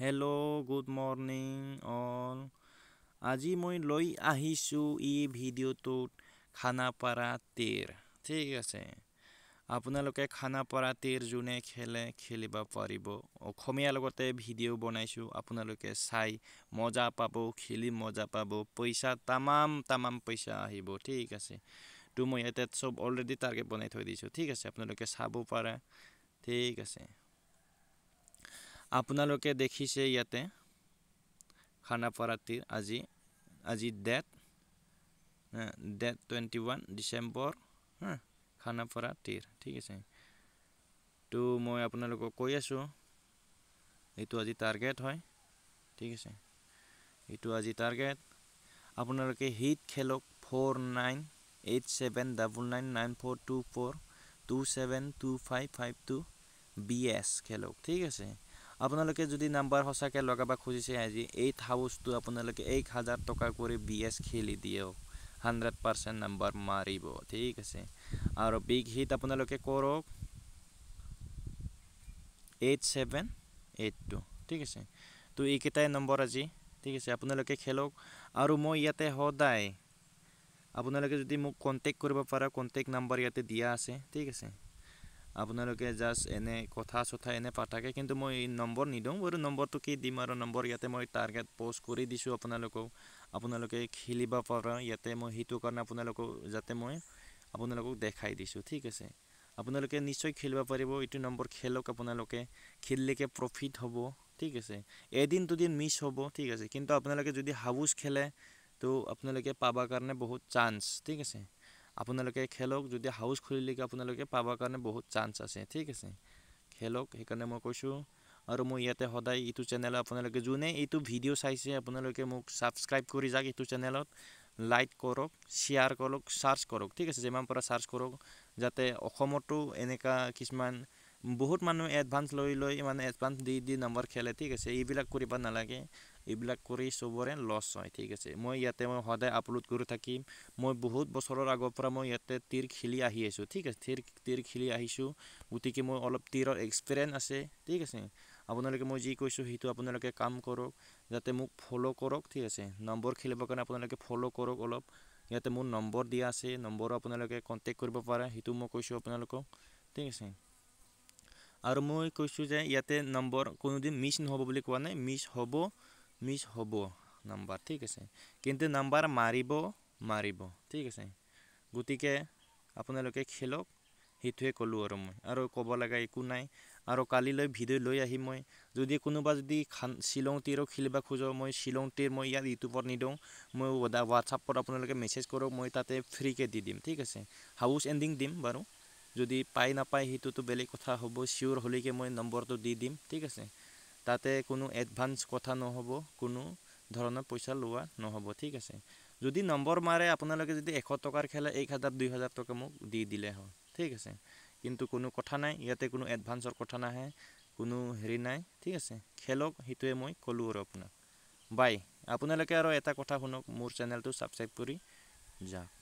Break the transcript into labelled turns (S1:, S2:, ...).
S1: hello' good morning all আজি মই লৈ আহিছোঁ এই ভিডিঅ'টোত খানাপাৰা তেৰ ঠিক আছে আপোনালোকে খানাপাৰা তীৰ যোনে খেলে খেলিব পাৰিব অসমীয়াৰ লগতে ভিডিঅ' বনাইছোঁ আপোনালোকে চাই মজা পাব খেলি মজা পাব পইচা তামাম তামাম পইচা আহিব ঠিক আছে তো মই ইয়াতে চব অলৰেডি টাৰ্গেট বনাই থৈ দিছোঁ ঠিক আছে আপোনালোকে চাব পাৰে ঠিক আছে আপোনালোকে দেখিছে ইয়াতে খানাপাৰাটিৰ আজি আজি date date twenty one December হা খানাপাৰাটিৰ ঠিক আছে তো মই আপোনালোকক কৈ আছোঁ এইটো আজি টাৰ্গেট হয় ঠিক আছে এইটো আজি টাৰ্গেট আপোনালোকে হিট খেলক four nine eight seven double nine nine four two four two seven two five five two B S খেলক ঠিক আছে আপোনালোকে যদি নাম্বাৰ সঁচাকৈ লগাব খুজিছে আজি এইট হাউচটো আপোনালোকে এক হাজাৰ টকা কৰি বি এছ খেলি দিয়ক হাণ্ড্ৰেড পাৰ্চেণ্ট নাম্বাৰ মাৰিব ঠিক আছে আৰু বিগ হিট আপোনালোকে কৰক এইট ছেভেন এইট টু ঠিক আছে তো এইকেইটাই নম্বৰ আজি ঠিক আছে আপোনালোকে খেলক আৰু মই ইয়াতে সদায় আপোনালোকে যদি মোক কণ্টেক্ট কৰিব পাৰে কণ্টেক্ট নাম্বাৰ ইয়াতে দিয়া আছে ঠিক আছে আপোনালোকে জাষ্ট এনে কথা চথা এনে পাঠাকে কিন্তু মই নম্বৰ নিদিওঁ বাৰু নম্বৰটো কি দিম আৰু নম্বৰ ইয়াতে মই টাৰ্গেট প'ষ্ট কৰি দিছোঁ আপোনালোকক আপোনালোকে খেলিব পাৰোঁ ইয়াতে মই সেইটো কাৰণে আপোনালোকক যাতে মই আপোনালোকক দেখাই দিছোঁ ঠিক আছে আপোনালোকে নিশ্চয় খেলিব পাৰিব এইটো নম্বৰ খেলক আপোনালোকে খেলিলেকে প্ৰফিট হ'ব ঠিক আছে এদিন দুদিন মিছ হ'ব ঠিক আছে কিন্তু আপোনালোকে যদি হাউচ খেলে তো আপোনালোকে পাবৰ কাৰণে বহুত চান্স ঠিক আছে আপোনালোকে খেলক যদি হাউচ খুলিলেকে আপোনালোকে পাবৰ কাৰণে বহুত চান্স আছে ঠিক আছে খেলক সেইকাৰণে মই কৈছোঁ আৰু মই ইয়াতে সদায় ইটো চেনেলত আপোনালোকে যোনে এইটো ভিডিঅ' চাইছে আপোনালোকে মোক ছাবস্ক্ৰাইব কৰি যাওক ইটো চেনেলত লাইক কৰক শ্বেয়াৰ কৰক চাৰ্চ কৰক ঠিক আছে যিমান পৰা চাৰ্চ কৰক যাতে অসমতো এনেকুৱা কিছুমান বহুত মানুহে এডভান্স লৈ লৈ মানে এডভান্স দি দি নম্বৰ খেলে ঠিক আছে এইবিলাক কৰিব নালাগে এইবিলাক কৰি চবৰে লছ হয় ঠিক আছে মই ইয়াতে মই সদায় আপলোড কৰি থাকিম মই বহুত বছৰৰ আগৰ পৰা মই ইয়াতে তীৰ খেলি আহি আছোঁ ঠিক আছে তীৰ তীৰ খেলি আহিছোঁ গতিকে মই অলপ তীৰৰ এক্সপেৰিয়েঞ্চ আছে ঠিক আছে আপোনালোকে মই যি কৈছোঁ সেইটো আপোনালোকে কাম কৰক যাতে মোক ফ'ল' কৰক ঠিক আছে নম্বৰ খেলিবৰ কাৰণে আপোনালোকে ফ'ল' কৰক অলপ ইয়াতে মোৰ নম্বৰ দিয়া আছে নম্বৰো আপোনালোকে কণ্টেক্ট কৰিব পাৰে সেইটো মই কৈছোঁ আপোনালোকক ঠিক আছে আৰু মই কৈছোঁ যে ইয়াতে নম্বৰ কোনোদিন মিছ নহ'ব বুলি কোৱা নাই মিছ হ'ব মিছ হ'ব নাম্বাৰ ঠিক আছে কিন্তু নাম্বাৰ মাৰিব মাৰিব ঠিক আছে গতিকে আপোনালোকে খেলক সেইটোৱে ক'লোঁ আৰু মই আৰু ক'ব লগা একো নাই আৰু কালিলৈ ভিডিঅ' লৈ আহি মই যদি কোনোবা যদি খান শ্বিলং টিৰো খেলিব খোজোঁ মই শ্বিলং টিৰ মই ইয়াত ইউটিউবত নিদিওঁ মই হোৱাটছআপত আপোনালোকে মেছেজ কৰক মই তাতে ফ্ৰীকৈ দি দিম ঠিক আছে হাউচ এণ্ডিং দিম বাৰু যদি পাই নাপায় সেইটোতো বেলেগ কথা হ'ব চিয়'ৰ হ'লেকে মই নম্বৰটো দি দিম ঠিক আছে তাতে কোনো এডভান্স কথা নহ'ব কোনো ধৰণৰ পইচা লোৱা নহ'ব ঠিক আছে যদি নম্বৰ মাৰে আপোনালোকে যদি এশ টকাৰ খেলে এক হাজাৰ দুই হাজাৰ টকা মোক দি দিলে হয় ঠিক আছে কিন্তু কোনো কথা নাই ইয়াতে কোনো এডভান্সৰ কথা নাহে কোনো হেৰি নাই ঠিক আছে খেলক সেইটোৱে মই ক'লোঁ আৰু আপোনাক বাই আপোনালোকে আৰু এটা কথা শুনক মোৰ চেনেলটো ছাবস্ক্ৰাইব কৰি যাওক